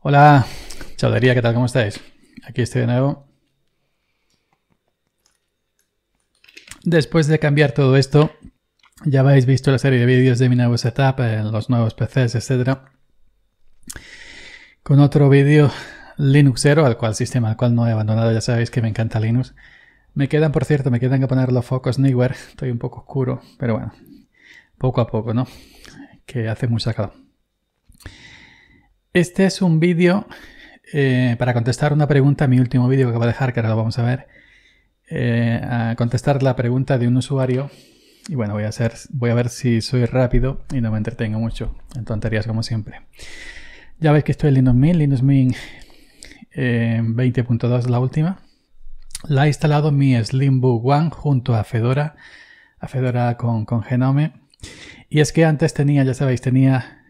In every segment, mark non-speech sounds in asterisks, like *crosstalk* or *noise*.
Hola, chaudería, ¿qué tal? ¿Cómo estáis? Aquí estoy de nuevo. Después de cambiar todo esto, ya habéis visto la serie de vídeos de mi nuevo setup, en eh, los nuevos PCs, etc. Con otro vídeo Linuxero, al cual sistema al cual no he abandonado, ya sabéis que me encanta Linux. Me quedan, por cierto, me quedan que poner los focos Anywhere. Estoy un poco oscuro, pero bueno, poco a poco, ¿no? Que hace mucha calor. Este es un vídeo eh, para contestar una pregunta, mi último vídeo que acabo a dejar, que ahora lo vamos a ver, eh, a contestar la pregunta de un usuario. Y bueno, voy a, hacer, voy a ver si soy rápido y no me entretengo mucho en tonterías como siempre. Ya veis que estoy en Linux Mint, Linux Mint eh, 20.2 la última. La he instalado mi Slimbook One junto a Fedora, a Fedora con, con Genome. Y es que antes tenía, ya sabéis, tenía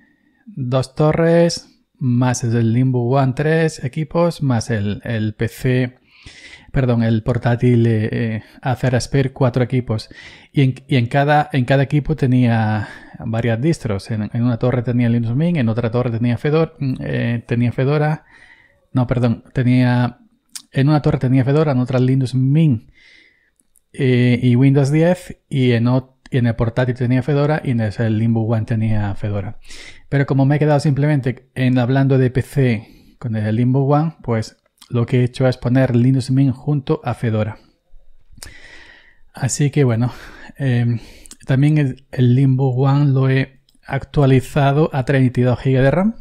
dos torres, más el Limbo One 3 equipos, más el, el PC, perdón, el portátil Acer Aspire 4 equipos. Y, en, cada, en cada equipo tenía varias distros. En, una torre tenía Linux Mint, en otra torre tenía, Fedor, mm, eh, tenía Fedora. No, perdón, tenía. En una torre tenía Fedora, en otra Linux Mint eh, y Windows 10, y en, y en el portátil tenía Fedora y en el Limbo One tenía Fedora. Pero como me he quedado simplemente en hablando de PC con el Limbo One, pues lo que he hecho es poner Linux Mint junto a Fedora. Así que bueno, em, también el, el, Limbo One lo he actualizado a 32 GB de RAM.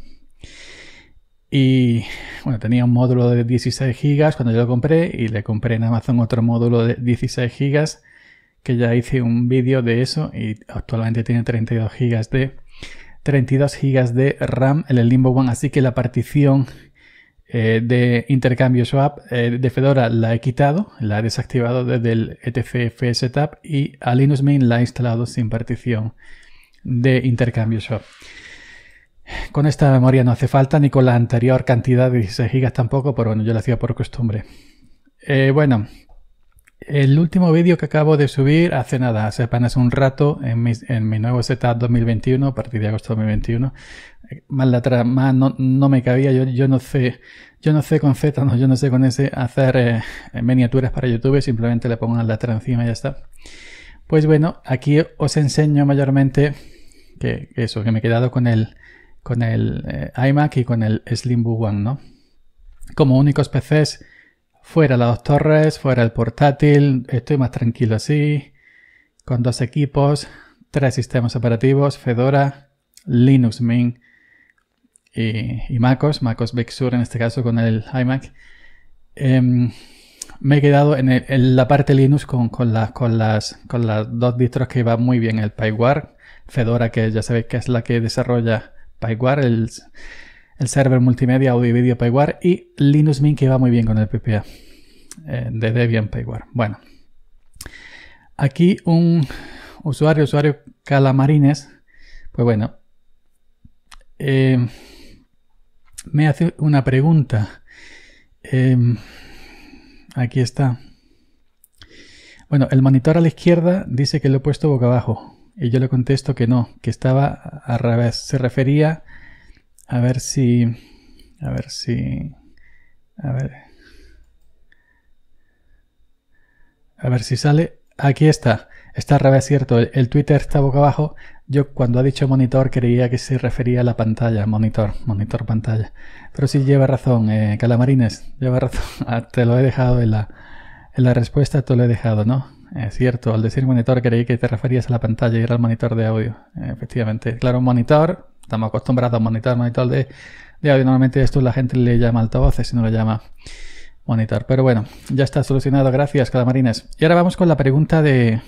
Y bueno, tenía un módulo de 16 GB cuando yo lo compré y le compré en Amazon otro módulo de 16 GB que ya hice un vídeo de eso y actualmente tiene 32 GB de 32 GB de RAM en el Limbo One, así que la partición eh, de intercambio swap eh, de Fedora la he quitado, la he desactivado desde el etcf setup y a Linux Mint la he instalado sin partición de intercambio swap. Con esta memoria no hace falta, ni con la anterior cantidad de 16 GB tampoco, pero bueno, yo la hacía por costumbre. Eh, bueno, el último vídeo que acabo de subir hace nada, hace apenas un rato, en mi, nuevo setup 2021, a partir de agosto 2021. Más la más no, no me cabía, yo, yo, no sé, yo no sé con Z, yo no sé con ese hacer eh, miniaturas para YouTube, simplemente le pongo una letra encima y ya está. Pues bueno, aquí os enseño mayormente que, eso, que me he quedado con el, con el eh, iMac y con el Slimbook One, ¿no? Como únicos PCs Fuera las dos torres, fuera el portátil, estoy más tranquilo así, con dos equipos, tres sistemas operativos, Fedora, Linux Mint y, MacOS, MacOS Big Sur en este caso con el iMac. Em, me he quedado en, la parte Linux con, las, dos distros que va muy bien el PyWare, Fedora que ya sabéis que es la que desarrolla PyWare, el el server multimedia audio y video Payware y Linux Mint que va muy bien con el PPA eh, de Debian Payware. Bueno, aquí un usuario, usuario Calamarines, pues bueno, eh, me hace una pregunta. Em, aquí está. Bueno, el monitor a la izquierda dice que lo he puesto boca abajo. Y yo le contesto que no, que estaba al revés. Se refería a ver si. A ver si. A ver. A ver si sale. Aquí está. Está al cierto. El, Twitter está boca abajo. Yo cuando ha dicho monitor creía que se refería a la pantalla. Monitor, monitor pantalla. Pero sí lleva razón, eh, Calamarines. Lleva razón. *laughs* Ah, te lo he dejado en la, en la respuesta, te lo he dejado, ¿no? Es cierto, al decir monitor creí que te referías a la pantalla y era el monitor de audio. Efectivamente, claro, monitor estamos acostumbrados a monitor, monitor de, audio. Normalmente esto la gente le llama altavoces y no le llama monitor. Pero bueno, ya está solucionado. Gracias, Calamarines. Y ahora vamos con la pregunta de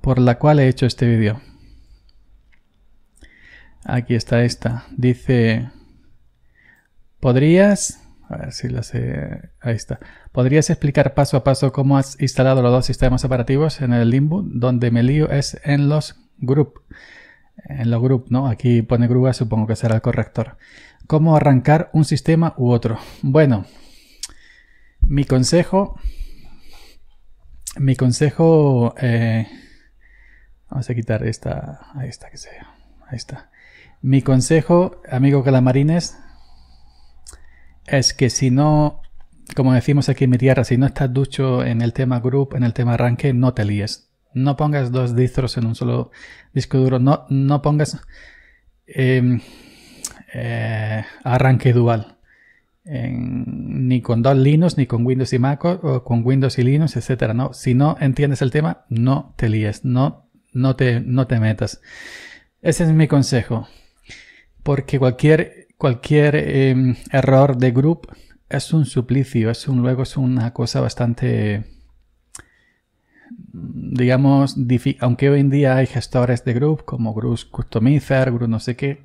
por la cual he hecho este vídeo. Aquí está esta. Dice, ¿podrías... A ver si la sé... Ahí está. ¿Podrías explicar paso a paso cómo has instalado los dos sistemas operativos en el Limbo? Donde me lío es en los group en los group, ¿no? Aquí pone grúa, supongo que será el corrector. ¿Cómo arrancar un sistema u otro? Bueno, mi consejo, mi consejo, eh, vamos a quitar esta, ahí está, que sea, ahí está. Mi consejo, amigo Calamarines, es que si no, como decimos aquí en mi tierra, si no estás ducho en el tema group, en el tema arranque, no te líes no pongas dos distros en un solo disco duro. No, no pongas em, eh, arranque dual. ni con dos Linux, ni con Windows y Mac, o con Windows y Linux, etcétera. No, si no entiendes el tema, no te líes, no, no, te, no te metas. Ese es mi consejo. Porque cualquier, cualquier em, error de group es un suplicio, es un luego, es una cosa bastante digamos, aunque hoy en día hay gestores de group como Gruz Customizer, Gru no sé qué,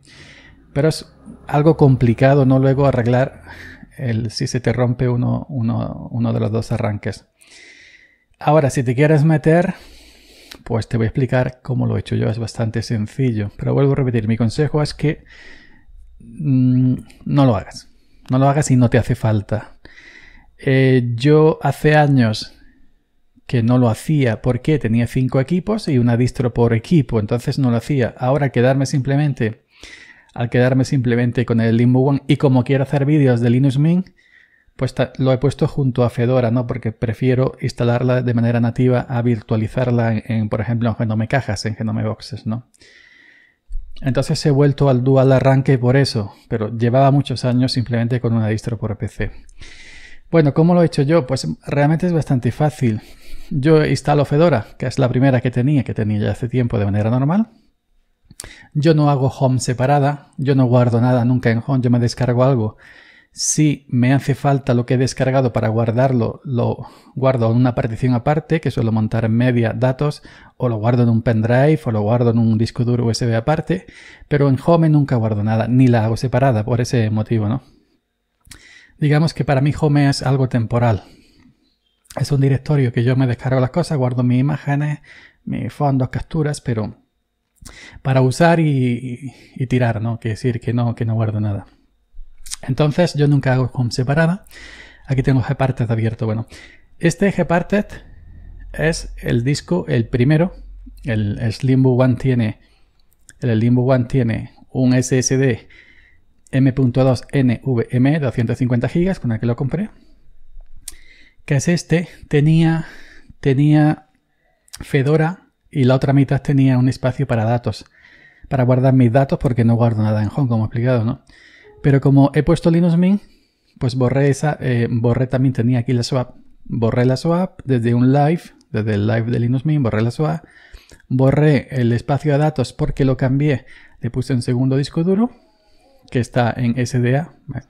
pero es algo complicado no luego arreglar el, si se te rompe uno, uno, uno de los dos arranques. Ahora, si te quieres meter, pues te voy a explicar cómo lo he hecho yo, es bastante sencillo, pero vuelvo a repetir, mi consejo es que mm, no lo hagas, no lo hagas si no te hace falta. Eh, yo hace años que no lo hacía porque tenía cinco equipos y una distro por equipo, entonces no lo hacía. Ahora quedarme simplemente, al quedarme simplemente con el Limbo One y como quiero hacer vídeos de Linux Mint, pues lo he puesto junto a Fedora, ¿no? Porque prefiero instalarla de manera nativa a virtualizarla en, por ejemplo, en Genome Cajas, en Genome Boxes, ¿no? Entonces he vuelto al dual arranque por eso, pero llevaba muchos años simplemente con una distro por PC. Bueno, ¿cómo lo he hecho yo? Pues realmente es bastante fácil yo instalo Fedora, que es la primera que tenía, que tenía ya hace tiempo de manera normal. Yo no hago home separada, yo no guardo nada nunca en home, yo me descargo algo. Si me hace falta lo que he descargado para guardarlo, lo guardo en una partición aparte, que suelo montar en media datos, o lo guardo en un pendrive, o lo guardo en un disco duro USB aparte, pero en home nunca guardo nada, ni la hago separada, por ese motivo, ¿no? Digamos que para mí home es algo temporal, es un directorio que yo me descargo las cosas, guardo mis imágenes, mis fondos, capturas, pero para usar y, tirar, ¿no? Que decir que no, que no guardo nada. Entonces yo nunca hago con separada. Aquí tengo Gparted abierto. Bueno, este Gparted es el disco, el primero. El, Slimbo One tiene, el Slimbo One tiene un SSD M.2 NVMe de 250 GB con el que lo compré que es este, tenía, tenía Fedora y la otra mitad tenía un espacio para datos, para guardar mis datos porque no guardo nada en Home, como he explicado, ¿no? Pero como he puesto Linux Mint, pues borré esa, eh, borré también, tenía aquí la swap, borré la swap desde un live, desde el live de Linux Mint, borré la swap, borré el espacio de datos porque lo cambié, le puse un segundo disco duro que está en SDA, bueno,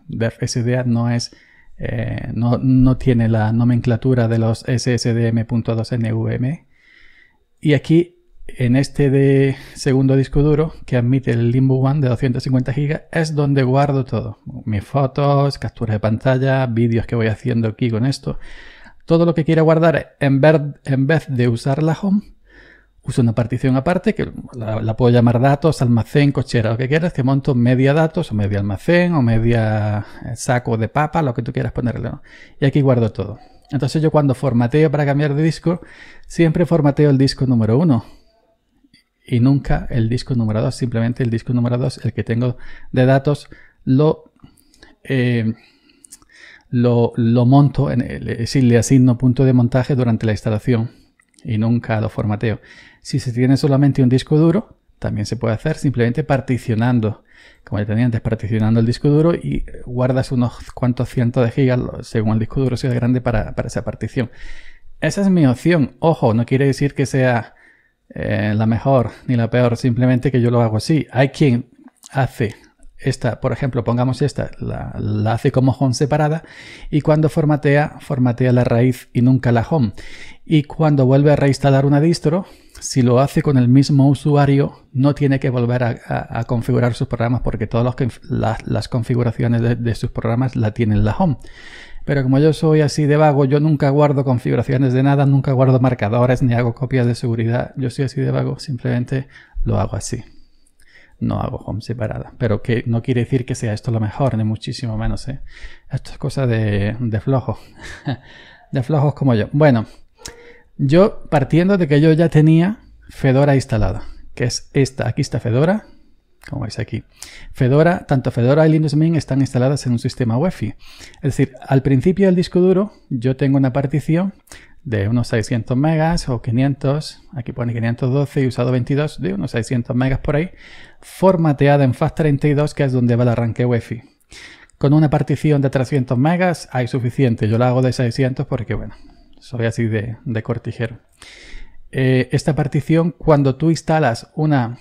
SDA no es eh, no, no, tiene la nomenclatura de los ssdm2 nvm Y aquí, en este de segundo disco duro, que admite el Limbo One de 250 GB, es donde guardo todo. Mis fotos, capturas de pantalla, vídeos que voy haciendo aquí con esto. Todo lo que quiera guardar en, en vez de usar la home, uso una partición aparte, que la, puedo llamar datos, almacén, cochera, lo que quieras, que monto media datos, o media almacén, o media eh, saco de papa, lo que tú quieras ponerle. Y aquí guardo todo. Entonces yo cuando formateo para cambiar de disco, siempre formateo el disco número uno. y nunca el disco número 2. Simplemente el disco número 2, el que tengo de datos, lo... Eh, lo, monto, en le asigno punto de montaje durante la instalación y nunca lo formateo. Si se tiene solamente un disco duro, también se puede hacer simplemente particionando, como ya tenía antes, particionando el disco duro y guardas unos cuantos cientos de gigas según el disco duro sea grande para, esa partición. Esa es mi opción. Ojo, no quiere decir que sea eh, la mejor ni la peor, simplemente que yo lo hago así. Hay quien hace esta, por ejemplo, pongamos esta, la, hace como home separada y cuando formatea, formatea la raíz y nunca la home. Y cuando vuelve a reinstalar una distro, si lo hace con el mismo usuario, no tiene que volver a, configurar sus programas porque todas las, configuraciones de, de, sus programas la tienen la home. Pero como yo soy así de vago, yo nunca guardo configuraciones de nada, nunca guardo marcadores ni hago copias de seguridad. Yo soy así de vago, simplemente lo hago así no hago home separada. Pero que no quiere decir que sea esto lo mejor, ni muchísimo menos. ¿eh? Esto es cosa de, de flojos. *laughs* de flojos como yo. Bueno, yo partiendo de que yo ya tenía Fedora instalada, que es esta. Aquí está Fedora, como veis aquí. Fedora, tanto Fedora y Linux Mint están instaladas en un sistema UEFI. Es decir, al principio del disco duro yo tengo una partición de unos 600 megas o 500, aquí pone 512 y usado 22, de unos 600 megas por ahí, formateada en FAT32, que es donde va el arranque UEFI. Con una partición de 300 megas hay suficiente, yo la hago de 600 porque, bueno, soy así de, cortijero. Eh, esta partición, cuando tú instalas una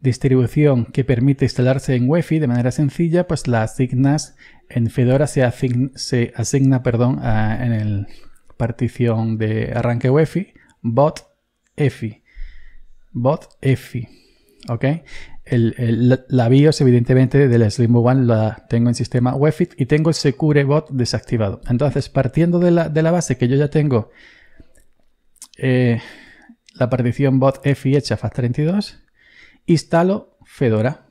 distribución que permite instalarse en UEFI de manera sencilla, pues la asignas en Fedora, se, asigna perdón, en el partición de arranque UEFI, bot EFI. Bot EFI. ¿Ok? la BIOS, evidentemente, la Slim One la tengo en sistema UEFI y tengo el Secure Bot desactivado. Entonces, partiendo de la, base que yo ya tengo eh, la partición bot EFI hecha FAT32, instalo Fedora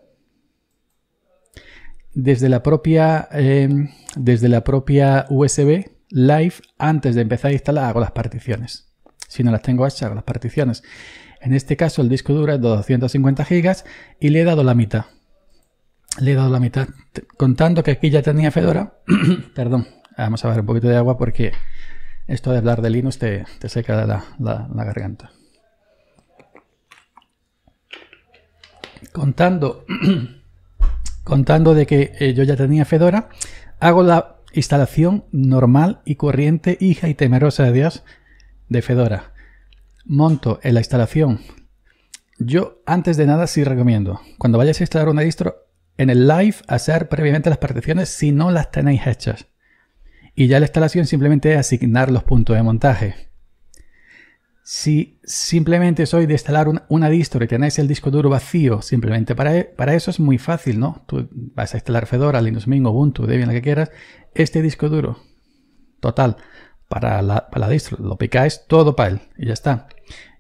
desde la propia, eh, desde la propia USB live antes de empezar a instalar hago las particiones. Si no las tengo hechas, hago las particiones. En este caso el disco dura de 250 GB y le he dado la mitad. Le he dado la mitad. Contando que aquí ya tenía Fedora. *clears throat* Perdón, vamos a ver un poquito de agua porque esto de hablar de Linux te, seca la, la garganta. Contando, *clears throat* contando de que eh, yo ya tenía Fedora, hago la instalación normal y corriente, hija y temerosa de Dios, de Fedora. Monto en la instalación. Yo, antes de nada, sí recomiendo, cuando vayas a instalar una distro, en el live hacer previamente las particiones si no las tenéis hechas. Y ya la instalación simplemente es asignar los puntos de montaje. Si simplemente soy de instalar una distro y tenéis el disco duro vacío, simplemente para, e, para, eso es muy fácil, ¿no? Tú vas a instalar Fedora, Linux Mint, Ubuntu, Debian, lo que quieras. Este disco duro, total, para la, para la distro, lo picáis todo para él y ya está.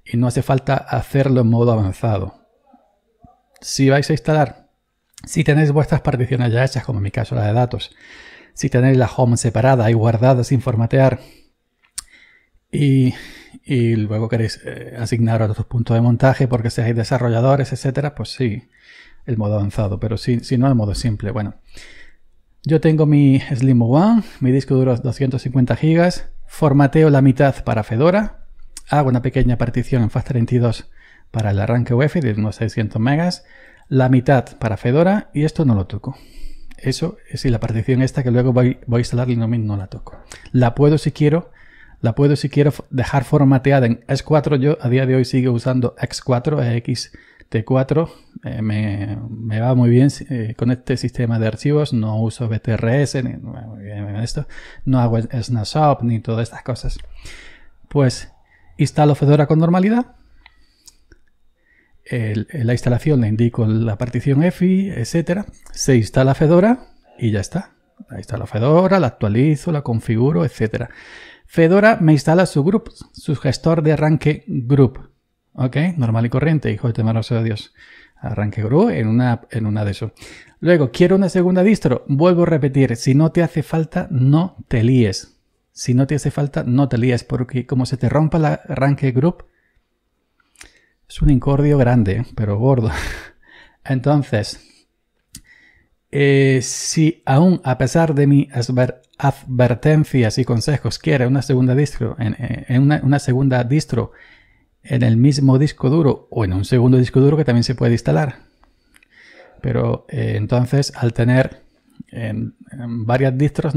Y no hace falta hacerlo en modo avanzado. Si vais a instalar, si tenéis vuestras particiones ya hechas, como en mi caso la de datos, si tenéis la home separada y guardada sin formatear, y y luego queréis eh, asignar otros puntos de montaje porque seáis desarrolladores, etcétera, pues sí, el modo avanzado, pero si, si no, el modo simple. Bueno, yo tengo mi Slim One, mi disco duro 250 GB, formateo la mitad para Fedora, hago una pequeña partición en FAST32 para el arranque UEFI de unos 600 megas, la mitad para Fedora y esto no lo toco. Eso es si la partición esta que luego voy, a instalar Linux no la toco. La puedo si quiero la puedo si quiero dejar formateada en S4. Yo a día de hoy sigo usando X4, XT4. Eh, me, va muy bien eh, con este sistema de archivos. No uso BTRS, ni, esto. no hago snapshot ni todas estas cosas. Pues instalo Fedora con normalidad. Eh, la instalación le indico la partición EFI, etcétera. Se instala Fedora y ya está. La Fedora, la actualizo, la configuro, etcétera. Fedora me instala su group, su gestor de arranque group. ¿Ok? Normal y corriente, hijo de temeroso de Dios. Arranque group en una, en una de eso. Luego, quiero una segunda distro. Vuelvo a repetir, si no te hace falta, no te líes. Si no te hace falta, no te líes, porque como se te rompa el arranque group, es un incordio grande, ¿eh? pero gordo. *laughs* Entonces, eh, si aún a pesar de mis advertencias y consejos quiere una segunda distro, en, eh, una, segunda distro en el mismo disco duro o en un segundo disco duro que también se puede instalar. Pero eh, entonces al tener varias distros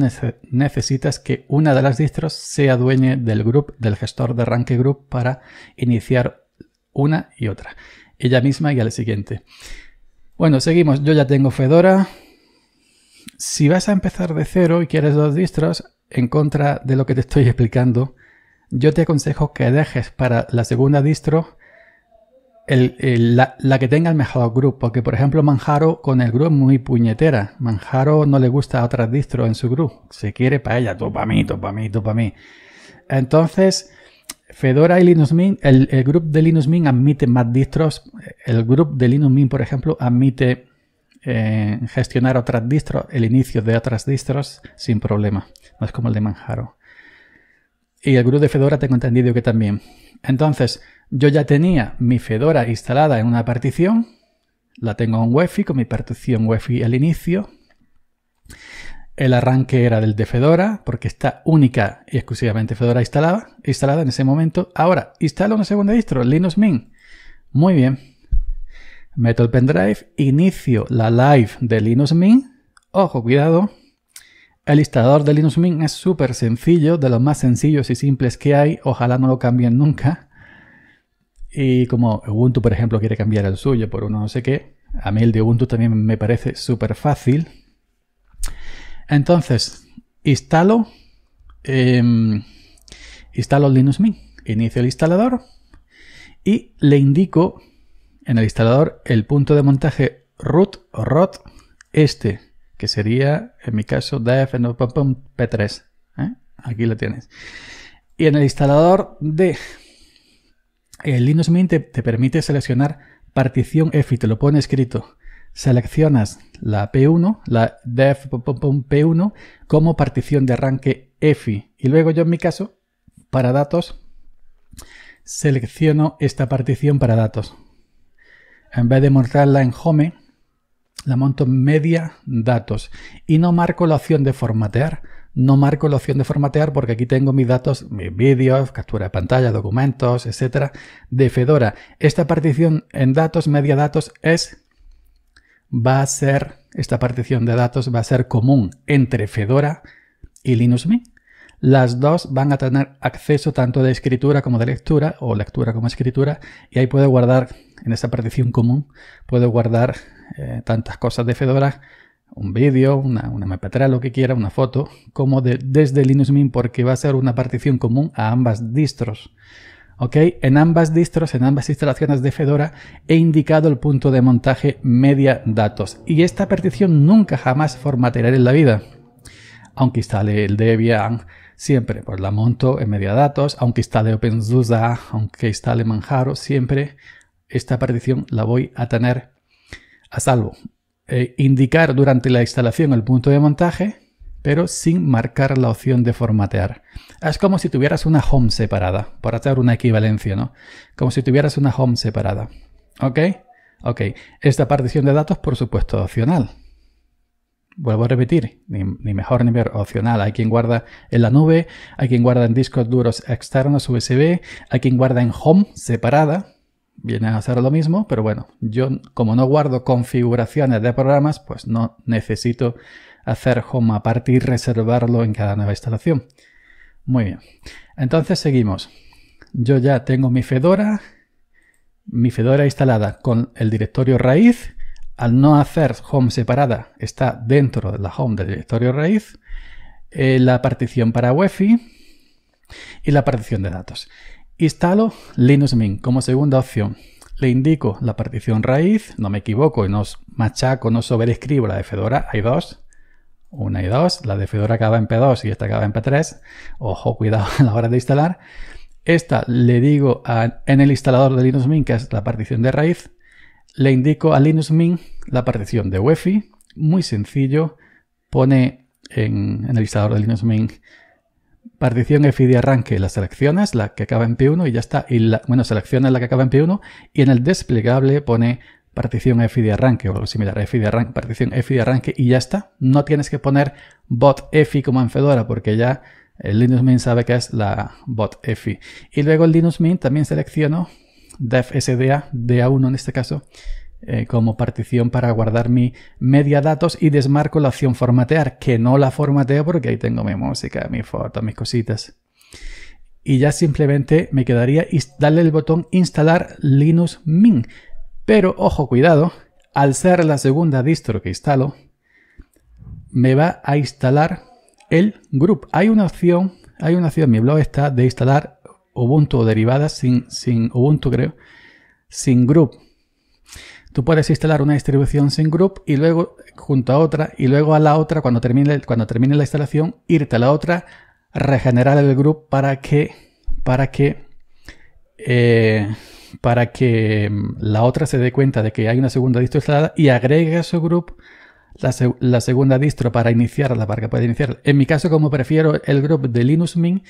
necesitas que una de las distros sea dueña del grupo, del gestor de arranque Group para iniciar una y otra, ella misma y al siguiente. Bueno, seguimos. Yo ya tengo Fedora, si vas a empezar de cero y quieres dos distros, en contra de lo que te estoy explicando, yo te aconsejo que dejes para la segunda distro la, que tenga el mejor grupo, porque por ejemplo Manjaro con el grupo es muy puñetera. Manjaro no le gusta a otras distros en su grupo. se quiere para ella, tú para mí, tú para mí, tú para mí. Entonces, Fedora y Linux Mint, el, grupo de Linux Mint admite más distros. El grupo de Linux Mint, por ejemplo, admite eh, gestionar otras distros, el inicio de otras distros sin problema. No es como el de Manjaro. Y el grupo de Fedora tengo entendido que también. Entonces, yo ya tenía mi Fedora instalada en una partición. La tengo en wi con mi partición wi al inicio. El arranque era del de Fedora, porque está única y exclusivamente Fedora instalada, instalada en ese momento. Ahora, instalo una segunda distro, Linux Mint. Muy bien, meto el pendrive, inicio la live de Linux Mint. Ojo, cuidado. El instalador de Linux Mint es súper sencillo, de los más sencillos y simples que hay. Ojalá no lo cambien nunca. Y como Ubuntu, por ejemplo, quiere cambiar el suyo por uno no sé qué, a mí el de Ubuntu también me parece súper fácil. Entonces, instalo, em, instalo Linux Mint, inicio el instalador y le indico en el instalador el punto de montaje root o rot este, que sería en mi caso def p3. ¿eh? Aquí lo tienes. Y en el instalador de Linux Mint te, permite seleccionar partición EFI, te lo pone escrito. Seleccionas la P1, la def P1 como partición de arranque EFI. Y luego yo en mi caso, para datos, selecciono esta partición para datos en vez de montarla en Home, la monto Media, Datos. Y no marco la opción de formatear. No marco la opción de formatear porque aquí tengo mis datos, mis vídeos, captura de pantalla, documentos, etcétera, de Fedora. Esta partición en datos, media datos, es. va a ser. Esta partición de datos va a ser común entre Fedora y Linux Mint. Las dos van a tener acceso tanto de escritura como de lectura, o lectura como escritura, y ahí puedo guardar, en esa partición común, puedo guardar eh, tantas cosas de Fedora, un vídeo, una, una lo que quiera, una foto, como de, desde Linux Mint, porque va a ser una partición común a ambas distros. ¿ok? En ambas distros, en ambas instalaciones de Fedora, he indicado el punto de montaje media datos. Y esta partición nunca jamás formatearé en la vida. Aunque instale el Debian, Siempre, por pues la monto en MediaDatos, aunque instale OpenSUSE, aunque instale Manjaro, siempre esta partición la voy a tener a salvo. Eh, indicar durante la instalación el punto de montaje, pero sin marcar la opción de formatear. Es como si tuvieras una home separada, por hacer una equivalencia, ¿no? Como si tuvieras una home separada. ¿Ok? Ok. Esta partición de datos, por supuesto, opcional vuelvo a repetir, ni, mejor ni peor, opcional. Hay quien guarda en la nube, hay quien guarda en discos duros externos USB, hay quien guarda en home separada. Viene a hacer lo mismo, pero bueno, yo como no guardo configuraciones de programas, pues no necesito hacer home aparte y reservarlo en cada nueva instalación. Muy bien. Entonces seguimos. Yo ya tengo mi Fedora, mi Fedora instalada con el directorio raíz al no hacer home separada, está dentro de la home del directorio raíz, eh, la partición para UEFI y la partición de datos. Instalo Linux Mint como segunda opción. Le indico la partición raíz, no me equivoco y no machaco, no sobreescribo la de Fedora, hay dos, una y dos, la de Fedora acaba en P2 y esta acaba en P3, ojo, cuidado *laughs* a la hora de instalar. Esta le digo en el instalador de Linux Mint, que es la partición de raíz, le indico a Linux Mint la partición de UEFI, muy sencillo, pone en, el listador de Linux Mint partición EFI de arranque la seleccionas la que acaba en P1 y ya está, bueno, selecciona la que acaba en P1 y en el desplegable pone partición EFI de arranque o algo similar, EFI de arranque, partición EFI de arranque y ya está. No tienes que poner bot EFI como en Fedora porque ya el eh, Linux Mint sabe que es la bot EFI. Y luego el Linux Mint también selecciono DEFSDA, sda DA1 en este caso, eh, como partición para guardar mi media datos y desmarco la opción formatear, que no la formateo porque ahí tengo mi música, mis fotos, mis cositas. Y ya simplemente me quedaría darle el botón instalar Linux Mint. Pero ojo, cuidado, al ser la segunda distro que instalo, me va a instalar el group. Hay una opción, hay una opción mi blog está de instalar Ubuntu o derivadas sin, sin Ubuntu, creo, sin group. Tú puedes instalar una distribución sin group y luego junto a otra y luego a la otra cuando termine, cuando termine la instalación irte a la otra, regenerar el group para que para que eh, para que mm, la otra se dé cuenta de que hay una segunda distro instalada y agregue a su group la, la segunda distro para iniciarla, para que pueda iniciarla. En mi caso, como prefiero el group de Linux Mint,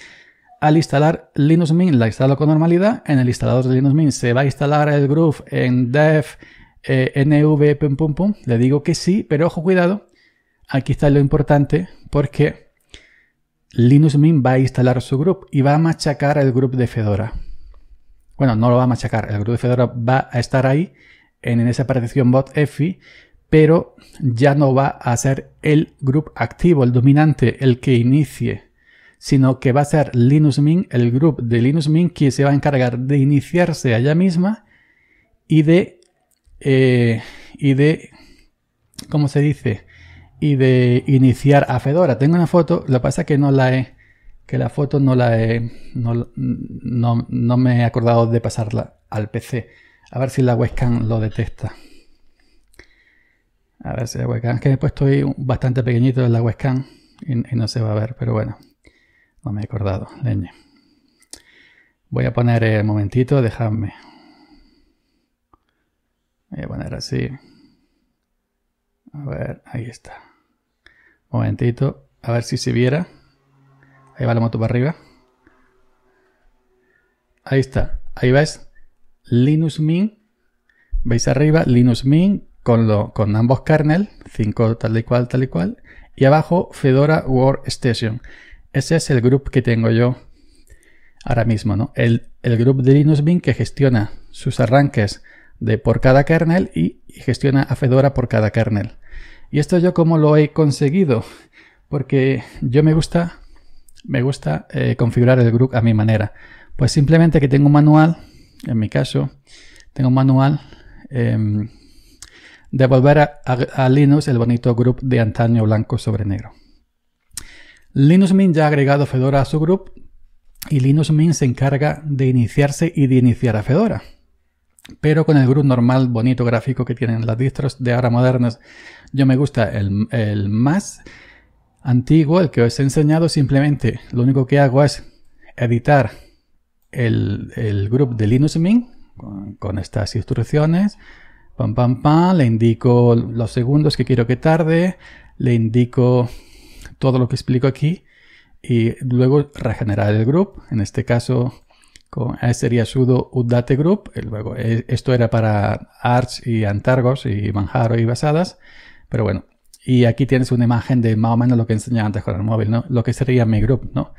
al instalar Linux Mint la instalo con normalidad. En el instalador de Linux Mint se va a instalar el Groove en dev eh, nv pum, pum, Le digo que sí, pero ojo, cuidado. Aquí está lo importante porque Linux Mint va a instalar su group y va a machacar el group de Fedora. Bueno, no lo va a machacar. El grupo de Fedora va a estar ahí en, esa partición bot EFI, pero ya no va a ser el group activo, el dominante, el que inicie sino que va a ser Linux Mint, el grupo de Linux Mint, quien se va a encargar de iniciarse allá misma y de. Eh, y de. ¿Cómo se dice? Y de iniciar a Fedora. Tengo una foto, lo que pasa es que no la he. Que la foto no la he. No, no, me he acordado de pasarla al PC. A ver si la webcam lo detecta. A ver si la webcam. que después estoy bastante pequeñito en la webcam y no se va a ver, pero bueno. No me he acordado, leñe. Voy a poner el eh, momentito, dejadme. Voy a poner así. A ver, ahí está. Momentito, a ver si se viera. Ahí va la moto para arriba. Ahí está. Ahí vais. Linux Mint. Veis arriba Linux Mint con, lo, con ambos kernel, 5 tal y cual, tal y cual. Y abajo Fedora Workstation. Ese es el grupo que tengo yo ahora mismo, ¿no? El, grupo de Linux Bin que gestiona sus arranques de por cada kernel y gestiona a Fedora por cada kernel. Y esto yo cómo lo he conseguido, porque yo me gusta, me gusta eh, configurar el grupo a mi manera. Pues simplemente que tengo un manual, en mi caso, tengo un manual em, de volver a, a Linux el bonito grupo de antaño blanco sobre negro. Linux Mint ya ha agregado Fedora a su grupo y Linux Mint se encarga de iniciarse y de iniciar a Fedora. Pero con el grupo normal, bonito gráfico que tienen las distros de ahora modernas, yo me gusta el, más antiguo, el que os he enseñado. Simplemente lo único que hago es editar el, el de Linux Mint con, con estas instrucciones. Pam, pam, pam. Le indico los segundos que quiero que tarde. Le indico todo lo que explico aquí y luego regenerar el group. En este caso con, sería sudo udate group. luego, eh, esto era para arch y antargos y manjaro y basadas. Pero bueno, y aquí tienes una imagen de más o menos lo que enseñaba antes con el móvil, ¿no? Lo que sería mi group, ¿no?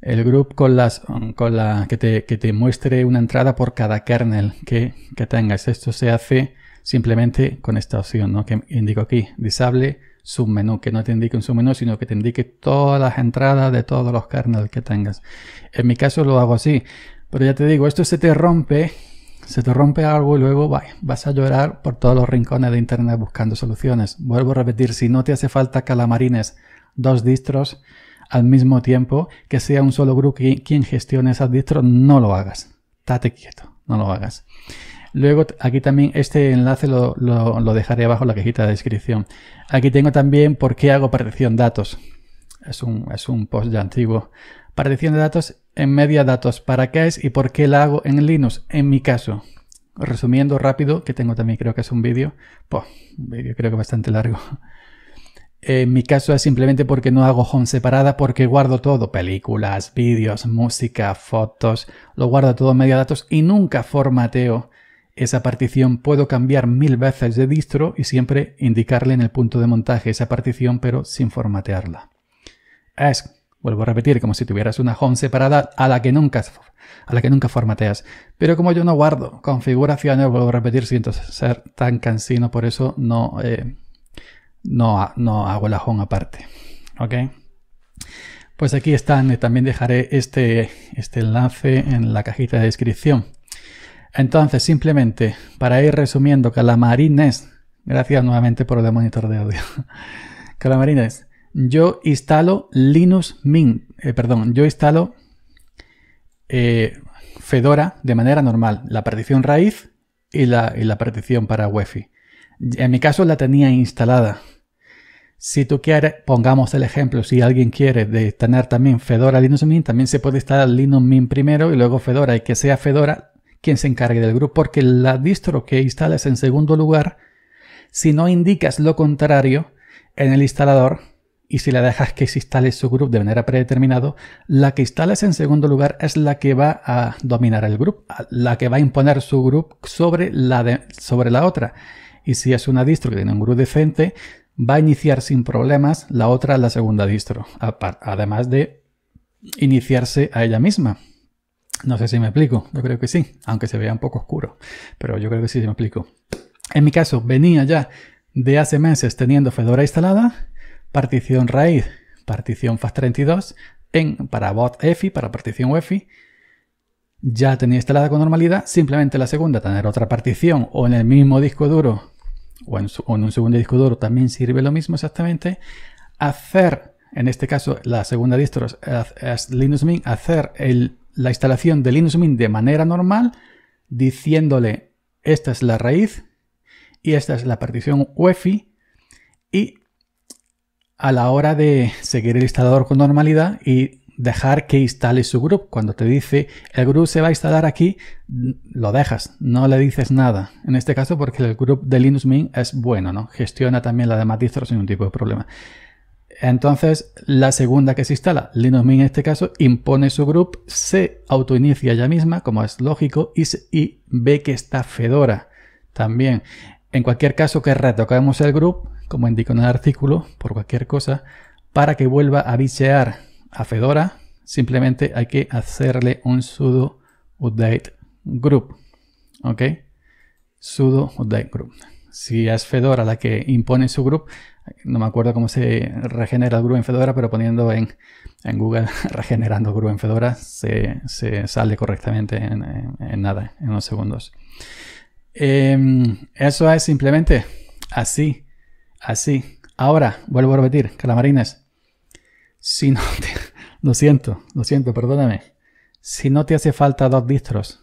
El group con las con la que te, muestre una entrada por cada kernel que, que tengas. Esto se hace simplemente con esta opción, ¿no? Que indico aquí, disable submenú, que no te indique un submenú, sino que te indique todas las entradas de todos los kernels que tengas. En mi caso lo hago así, pero ya te digo, esto se te rompe, se te rompe algo y luego vas a llorar por todos los rincones de Internet buscando soluciones. Vuelvo a repetir, si no te hace falta calamarines, dos distros al mismo tiempo, que sea un solo grupo quien gestione esas distros, no lo hagas. Date quieto, no lo hagas. Luego aquí también este enlace lo, dejaré abajo en la cajita de descripción. Aquí tengo también por qué hago partición datos. Es un, post ya antiguo. Partición de datos en media datos. ¿Para qué es y por qué la hago en Linux? En mi caso. Resumiendo rápido, que tengo también creo que es un vídeo. un vídeo creo que bastante largo. *laughs* En mi caso es simplemente porque no hago home separada, porque guardo todo, películas, vídeos, música, fotos, lo guardo todo en media datos y nunca formateo esa partición puedo cambiar mil veces de distro y siempre indicarle en el punto de montaje esa partición pero sin formatearla. Es, vuelvo a repetir, como si tuvieras una home separada a la que nunca, a la que nunca formateas. Pero como yo no guardo configuraciones, vuelvo a repetir, siento ser tan cansino, por eso no, eh, no, no hago la home aparte. ¿Ok? Pues aquí están, también dejaré este, este enlace en la cajita de descripción. Entonces, simplemente, para ir resumiendo, calamarines, gracias nuevamente por el monitor de audio. *laughs* calamarines, yo instalo Linux Mint, eh, perdón, yo instalo eh, Fedora de manera normal, la partición raíz y la, partición para UEFI. En mi caso la tenía instalada. Si tú quieres, pongamos el ejemplo, si alguien quiere de tener también Fedora Linux Mint, también se puede instalar Linux Mint primero y luego Fedora y que sea Fedora quien se encargue del grupo, porque la distro que instales en segundo lugar, si no indicas lo contrario en el instalador, y si la dejas que se instale su grupo de manera predeterminada, la que instales en segundo lugar es la que va a dominar el grupo, la que va a imponer su grupo sobre la, sobre la otra. Y si es una distro que tiene un grupo decente, va a iniciar sin problemas la otra, la segunda distro, además de iniciarse a ella misma. No sé si me explico, yo creo que sí, aunque se vea un poco oscuro, pero yo creo que sí me explico. En mi caso, venía ya de hace meses teniendo Fedora instalada, partición RAID, partición FAST32, en, para bot EFI, para partición UEFI, ya tenía instalada con normalidad, simplemente la segunda, tener otra partición o en el mismo disco duro o en, un segundo disco duro también sirve lo mismo exactamente, hacer, en este caso la segunda distro es Linux Mint, hacer el la instalación de Linux Mint de manera normal, diciéndole esta es la raíz y esta es la partición UEFI y a la hora de seguir el instalador con normalidad y dejar que instale su group. Cuando te dice el grupo se va a instalar aquí, lo dejas, no le dices nada. En este caso porque el grupo de Linux Mint es bueno, ¿no? Gestiona también la de distros sin ningún tipo de problema. Entonces, la segunda que se instala, Linux Mint en este caso, impone su group, se autoinicia ella misma, como es lógico, y, ve que está Fedora también. En cualquier caso que retocamos el group, como indico en el artículo, por cualquier cosa, para que vuelva a bichear a Fedora, simplemente hay que hacerle un sudo update group. ¿Ok? sudo update group si es Fedora la que impone su grupo, no me acuerdo cómo se regenera el grupo en Fedora, pero poniendo en, en Google *laughs* regenerando grupo en Fedora se, sale correctamente en, nada, en unos segundos. Em, eso es simplemente así, así. Ahora, vuelvo a repetir, calamarines, si no te, *laughs* lo siento, lo siento, perdóname, si no te hace falta dos distros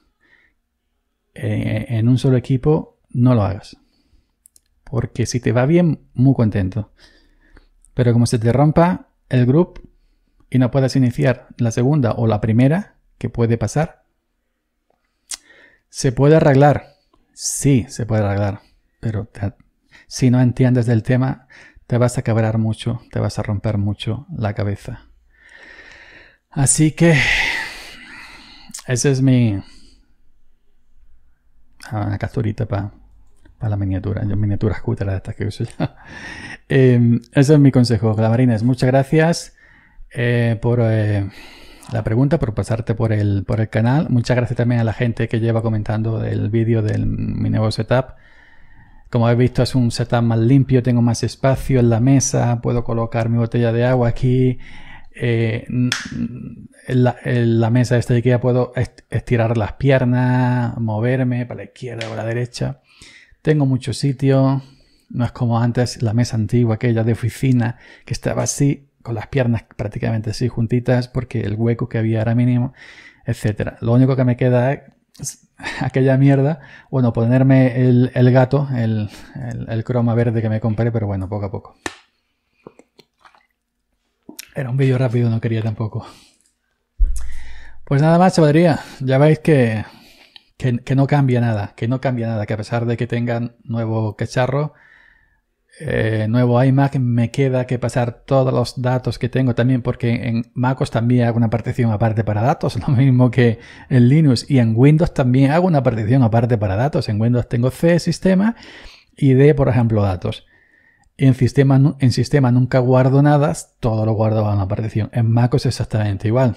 eh, en un solo equipo, no lo hagas porque si te va bien, muy contento. Pero como se te rompa el grupo y no puedas iniciar la segunda o la primera, que puede pasar, se puede arreglar. Sí, se puede arreglar, pero si no entiendes del tema, te vas a cabrar mucho, te vas a romper mucho la cabeza. Así que ese es mi... una ah, capturita para para la miniatura. Yo miniaturas cúteras estas que uso ya. *laughs* eh, em, es mi consejo, Glamarines. Muchas gracias eh, por eh, la pregunta, por pasarte por el, canal. Muchas gracias también a la gente que lleva comentando el vídeo de mi nuevo setup. Como habéis visto es un setup más limpio, tengo más espacio en la mesa, puedo colocar mi botella de agua aquí. Eh, en, la, la mesa de esta puedo estirar las piernas, moverme para la izquierda o la derecha. Tengo mucho sitio, no es como antes la mesa antigua, aquella de oficina, que estaba así, con las piernas prácticamente así juntitas, porque el hueco que había era mínimo, etc. Lo único que me queda es aquella mierda. Bueno, ponerme el, gato, el, el, croma verde que me compré, pero bueno, poco a poco. Era un vídeo rápido, no quería tampoco. Pues nada más, chavalería. Ya veis que que, no cambia nada, que no cambia nada, que a pesar de que tengan nuevo cacharro, eh, nuevo iMac, me queda que pasar todos los datos que tengo también, porque en MacOS también hago una partición aparte para datos, *laughs* lo mismo que en Linux, y en Windows también hago una partición aparte para datos. En Windows tengo C sistema y D, por ejemplo, datos. En sistema, en sistema nunca guardo nada, todo lo guardo en una partición. En MacOS exactamente igual.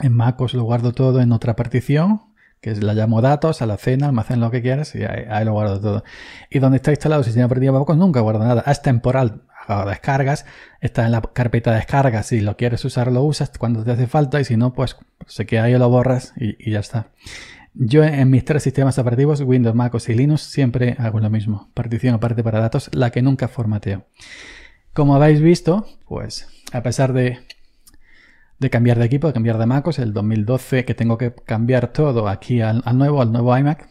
En MacOS lo guardo todo en otra partición que la llamo datos, a la cena, almacén lo que quieras y ahí, lo guardo todo. Y donde está instalado sistema operativo macOS, nunca guardo nada. Es temporal, descargas, está en la carpeta de descargas, si lo quieres usar lo usas cuando te hace falta y si no, pues se queda ahí lo borras y, y ya está. Yo en mis tres sistemas operativos, Windows, MacOS y Linux, siempre hago lo mismo. Partición aparte para datos, la que nunca formateo. Como habéis visto, pues a pesar de de cambiar de equipo, de cambiar de MacOS, el 2012 que tengo que cambiar todo aquí al, nuevo, al nuevo iMac,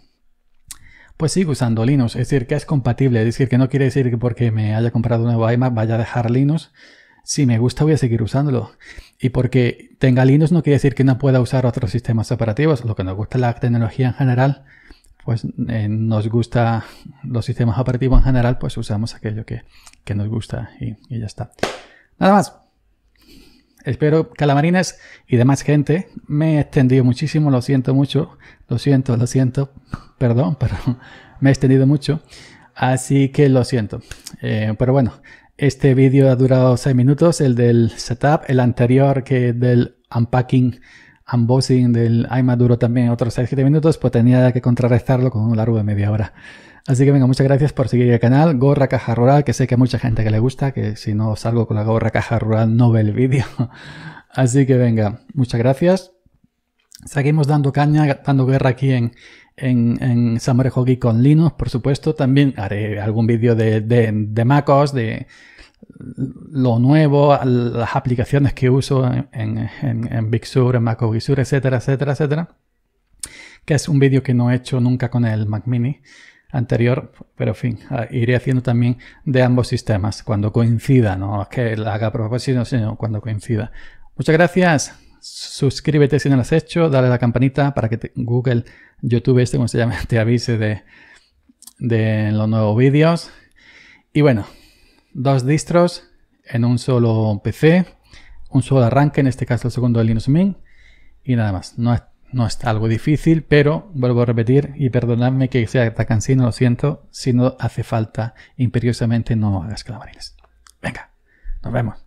pues sigo usando Linux, es decir, que es compatible, es decir, que no quiere decir que porque me haya comprado un nuevo iMac vaya a dejar Linux, si me gusta voy a seguir usándolo. Y porque tenga Linux no quiere decir que no pueda usar otros sistemas operativos, lo que nos gusta la tecnología en general, pues eh, nos gusta los sistemas operativos en general, pues usamos aquello que, nos gusta y ya está. Nada más. Espero, calamarines y demás gente, me he extendido muchísimo, lo siento mucho, lo siento, lo siento, perdón, *laughs* pero me he extendido mucho, así que lo siento. Eh, pero bueno, este vídeo ha durado 6 minutos, el del setup, el anterior que del unpacking, unboxing del iMac duró también otros 6-7 minutos, pues tenía que contrarrestarlo con un largo de media hora. Así que venga, muchas gracias por seguir el canal. Gorra Caja Rural, que sé que hay mucha gente que le gusta, que si no salgo con la gorra Caja Rural no ve el vídeo. *laughs* Así que venga, muchas gracias. Seguimos dando caña, dando guerra aquí en, en, en Samurai Hockey con Linux, por supuesto. También haré algún vídeo de, de, de MacOS, de lo nuevo, las aplicaciones que uso en, en, en Big Sur, en MacOS Sur, etcétera, etcétera, etcétera. Que es un vídeo que no he hecho nunca con el Mac Mini anterior, pero en fin, ah, iré haciendo también de ambos sistemas cuando coincida, no es que la haga a propósito, sino cuando coincida. Muchas gracias. Suscríbete si no lo has hecho, dale a la campanita para que Google, YouTube, este como se llama, *laughs* te avise de, de los nuevos vídeos. Y bueno, dos distros en un solo PC, un solo arranque, en este caso el segundo de Linux Mint, y nada más. No es no está algo difícil, pero vuelvo a repetir y perdonadme que sea tan cansino, lo siento, si no hace falta imperiosamente no hagas calamarines. Venga, nos vemos.